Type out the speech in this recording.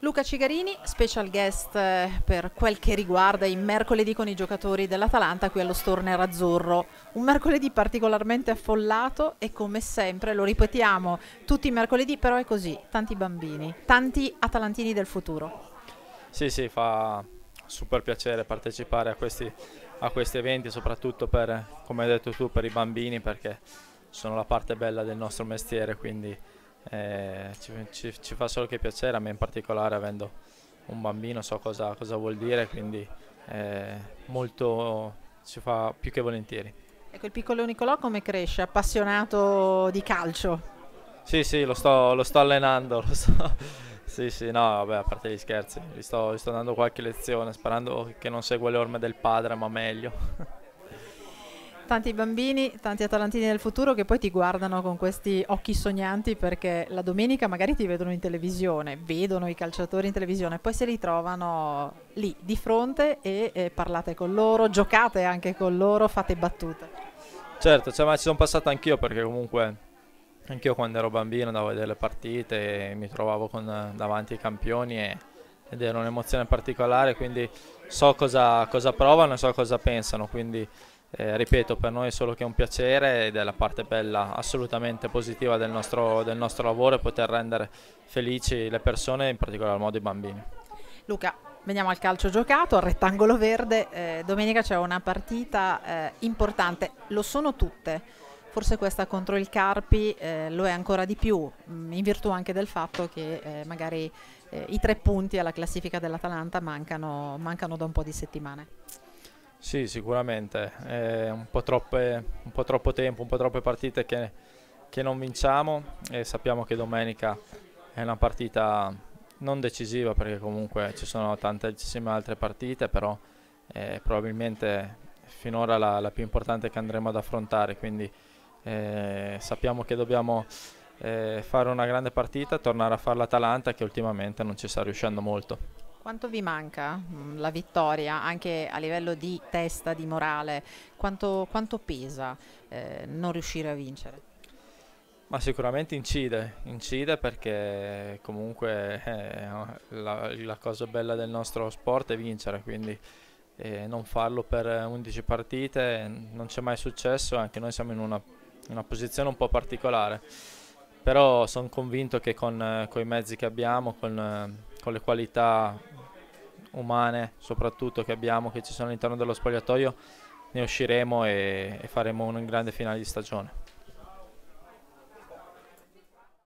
Luca Cigarini, special guest eh, per quel che riguarda i mercoledì con i giocatori dell'Atalanta qui allo Storner Azzurro. Un mercoledì particolarmente affollato e come sempre, lo ripetiamo, tutti i mercoledì però è così, tanti bambini, tanti atalantini del futuro. Sì, sì, fa super piacere partecipare a questi, a questi eventi, soprattutto per, come hai detto tu, per i bambini perché sono la parte bella del nostro mestiere, quindi eh, ci, ci, ci, fa solo che piacere, a me in particolare avendo un bambino so cosa, cosa vuol dire, quindi eh, molto ci fa più che volentieri. Ecco, il piccolo Nicolò come cresce? Appassionato di calcio? Sì, sì, lo sto, lo sto allenando, lo sto. sì, sì, no, vabbè, a parte gli scherzi, gli sto, gli sto dando qualche lezione, sperando che non segua le orme del padre, ma meglio. tanti bambini, tanti atalantini del futuro che poi ti guardano con questi occhi sognanti perché la domenica magari ti vedono in televisione, vedono i calciatori in televisione, poi se li trovano lì di fronte e eh, parlate con loro, giocate anche con loro, fate battute. Certo, cioè, ma ci sono passato anch'io perché comunque anch'io quando ero bambino andavo a vedere le partite, e mi trovavo con, davanti ai campioni e, ed era un'emozione particolare, quindi so cosa, cosa provano e so cosa pensano, quindi eh, ripeto, per noi è solo che un piacere ed è la parte bella, assolutamente positiva del nostro, del nostro lavoro e poter rendere felici le persone, in particolar modo i bambini. Luca, veniamo al calcio giocato, al rettangolo verde, eh, domenica c'è una partita eh, importante, lo sono tutte, forse questa contro il Carpi eh, lo è ancora di più, mm, in virtù anche del fatto che eh, magari eh, i tre punti alla classifica dell'Atalanta mancano, mancano da un po' di settimane. Sì, sicuramente. Eh, un, po troppe, un, po troppo tempo, un po' troppe partite che, che, non vinciamo e sappiamo che domenica è una partita non decisiva perché comunque ci sono tantissime altre partite, però eh, probabilmente finora la, la, più importante che andremo ad affrontare, quindi eh, sappiamo che dobbiamo eh, fare una grande partita, tornare a fare l'Atalanta che ultimamente non ci sta riuscendo molto. Quanto vi manca mm, la vittoria anche a livello di testa, di morale? Quanto, quanto pesa eh, non riuscire a vincere? Ma sicuramente incide, incide perché comunque eh, la, la, cosa bella del nostro sport è vincere, quindi eh, non farlo per 11 partite non c'è mai successo, anche noi siamo in una, in una posizione un po' particolare, però sono convinto che con, eh, con, i mezzi che abbiamo, con, eh, con le qualità umane soprattutto che abbiamo, che ci sono all'interno dello spogliatoio, ne usciremo e, e faremo un grande finale di stagione.